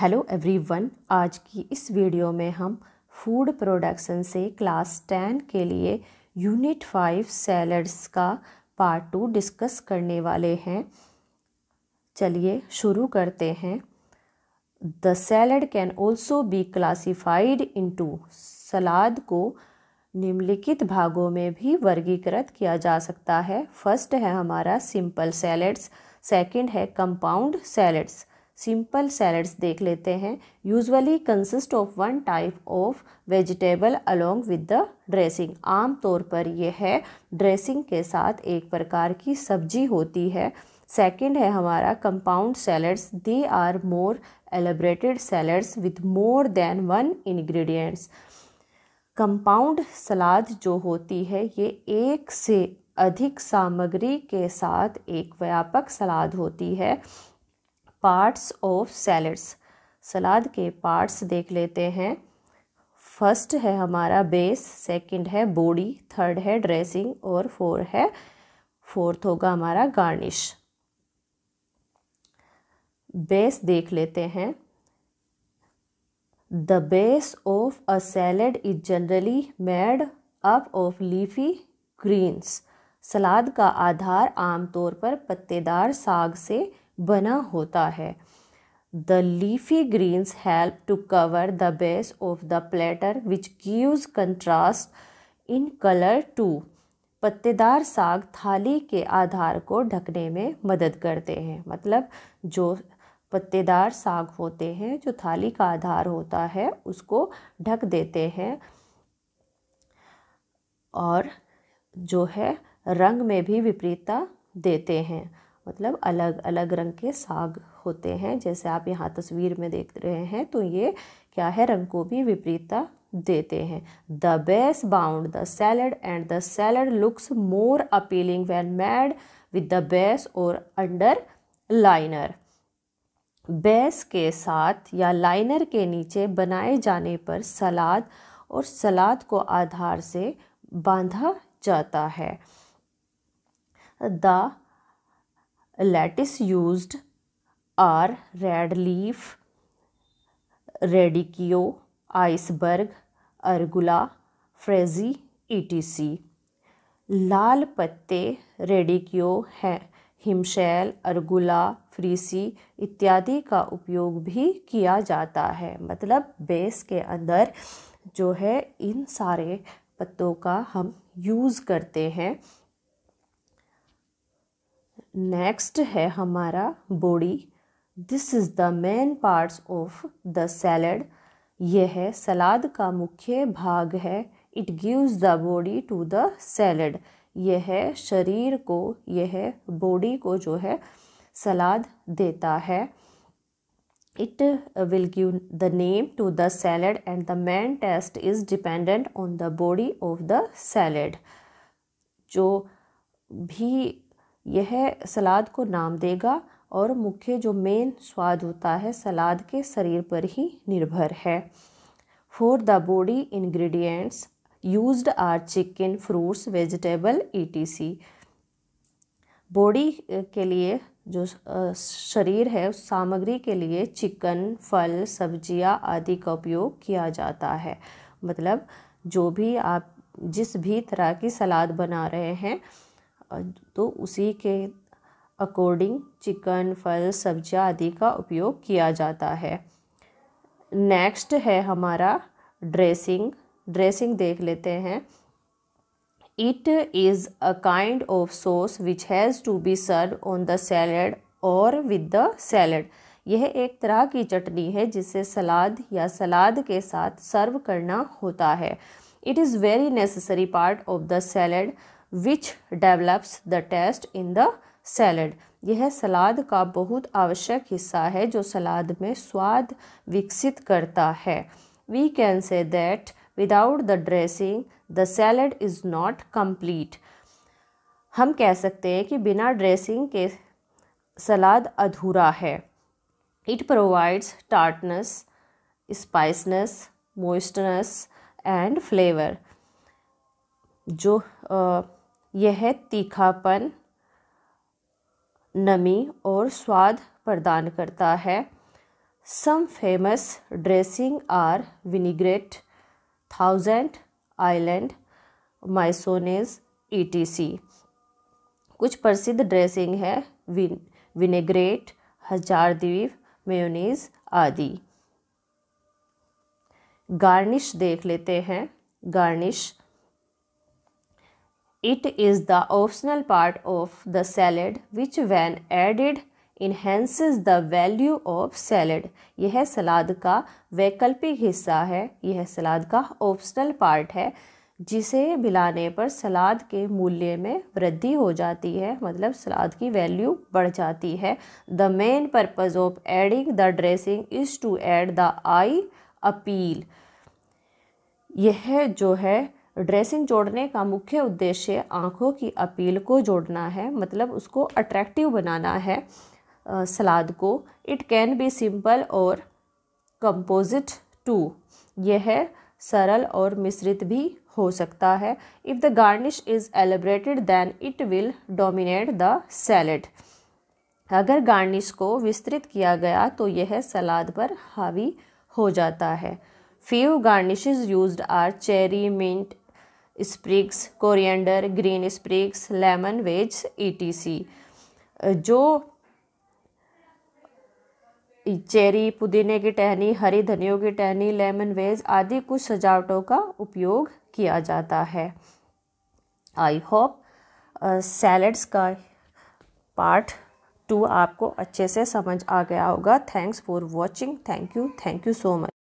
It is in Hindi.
हेलो एवरीवन आज की इस वीडियो में हम फूड प्रोडक्शन से क्लास टेन के लिए यूनिट फाइव सैलड्स का पार्ट टू डिस्कस करने वाले हैं चलिए शुरू करते हैं the salad can also be classified into सलाद को निम्नलिखित भागों में भी वर्गीकृत किया जा सकता है फर्स्ट है हमारा सिंपल सैलड्स सेकंड है कंपाउंड सैलड्स सिंपल सैलड्स देख लेते हैं usually consist of one type of vegetable along with the dressing आम तौर पर यह है ड्रेसिंग के साथ एक प्रकार की सब्जी होती है सेकंड है हमारा compound salads they are more elaborated salads with more than one ingredients compound सलाद जो होती है ये एक से अधिक सामग्री के साथ एक व्यापक सलाद होती है पार्ट्स ऑफ सैलड्स सलाद के पार्ट्स देख लेते हैं फर्स्ट है हमारा बेस सेकंड है बॉडी थर्ड है ड्रेसिंग और फोर है फोर्थ होगा हमारा गार्निश बेस देख लेते हैं the base of a salad is generally made up of leafy greens सलाद का आधार आमतौर पर पत्तेदार साग से बना होता है the leafy greens help to cover the base of the platter which gives contrast in colour to पत्तेदार साग थाली के आधार को ढकने में मदद करते हैं मतलब जो पत्तेदार साग होते हैं जो थाली का आधार होता है उसको ढक देते हैं और जो है रंग में भी विपरीतता देते हैं मतलब अलग अलग रंग के साग होते हैं जैसे आप यहाँ तस्वीर में देख रहे हैं तो ये क्या है रंग को भी विपरीतता देते हैं the best bound the salad and the salad looks more appealing when made with the base और अंडर लाइनर बेस के साथ या लाइनर के नीचे बनाए जाने पर सलाद और सलाद को आधार से बांधा जाता है the lettuce used are red leaf radicchio, iceberg arugula frisee etc लाल पत्ते रेडिकियो हैं हिमशैल अर्गुला फ्रीसी इत्यादि का उपयोग भी किया जाता है मतलब बेस के अंदर जो है इन सारे पत्तों का हम यूज़ करते हैं नेक्स्ट है हमारा body this is the main parts of the salad यह है सलाद का मुख्य भाग है it gives the body to the salad यह है शरीर को यह बॉडी को जो है सलाद देता है it will give the name to the salad and the main taste is dependent on the body of the salad जो भी यह सलाद को नाम देगा और मुख्य जो मेन स्वाद होता है सलाद के शरीर पर ही निर्भर है for the body ingredients used are chicken fruits vegetable etc body के लिए जो eh, शरीर है उस सामग्री के लिए चिकन फल सब्जियां आदि का उपयोग किया जाता है मतलब जो भी आप जिस भी तरह की सलाद बना रहे हैं तो उसी के अकॉर्डिंग चिकन फल सब्जियाँ आदि का उपयोग किया जाता है नेक्स्ट है हमारा ड्रेसिंग ड्रेसिंग देख लेते हैं it is a kind of sauce which has to be serve on the salad or with the salad यह एक तरह की चटनी है जिसे सलाद या सलाद के साथ सर्व करना होता है it is very necessary part of the salad which develops the taste in the salad यह सलाद का बहुत आवश्यक हिस्सा है जो सलाद में स्वाद विकसित करता है we can say that without the dressing the salad is not complete हम कह सकते हैं कि बिना ड्रेसिंग के सलाद अधूरा है it provides tartness spiciness moistness and flavour जो uh, यह तीखापन नमी और स्वाद प्रदान करता है some famous dressing are vinaigrette thousand island mayonnaise etc कुछ प्रसिद्ध ड्रेसिंग है विनेग्रेट हजार हजारद्वीप मेयोनीज आदि गार्निश देख लेते हैं garnish It is the optional part of the salad which when added enhances the value of salad यह सलाद का वैकल्पिक हिस्सा है यह सलाद का ऑप्शनल पार्ट है जिसे मिलाने पर सलाद के मूल्य में वृद्धि हो जाती है मतलब सलाद की वैल्यू बढ़ जाती है the main purpose of adding the dressing is to add the eye appeal यह जो है ड्रेसिंग जोड़ने का मुख्य उद्देश्य आँखों की अपील को जोड़ना है मतलब उसको अट्रैक्टिव बनाना है सलाद को it can be simple or composite too यह सरल और मिश्रित भी हो सकता है if the garnish is elaborated then it will dominate the salad अगर गार्निश को विस्तृत किया गया तो यह सलाद पर हावी हो जाता है few garnishes use are cherry mint sprigs coriander green sprigs lemon wedge etc e जो चेरी पुदीने की टहनी हरी धनियों की टहनी लेमन वेज आदि कुछ सजावटों का उपयोग किया जाता है आई होप सैलड्स का पार्ट टू आपको अच्छे से समझ आ गया होगा thanks for watching thank you thank you so much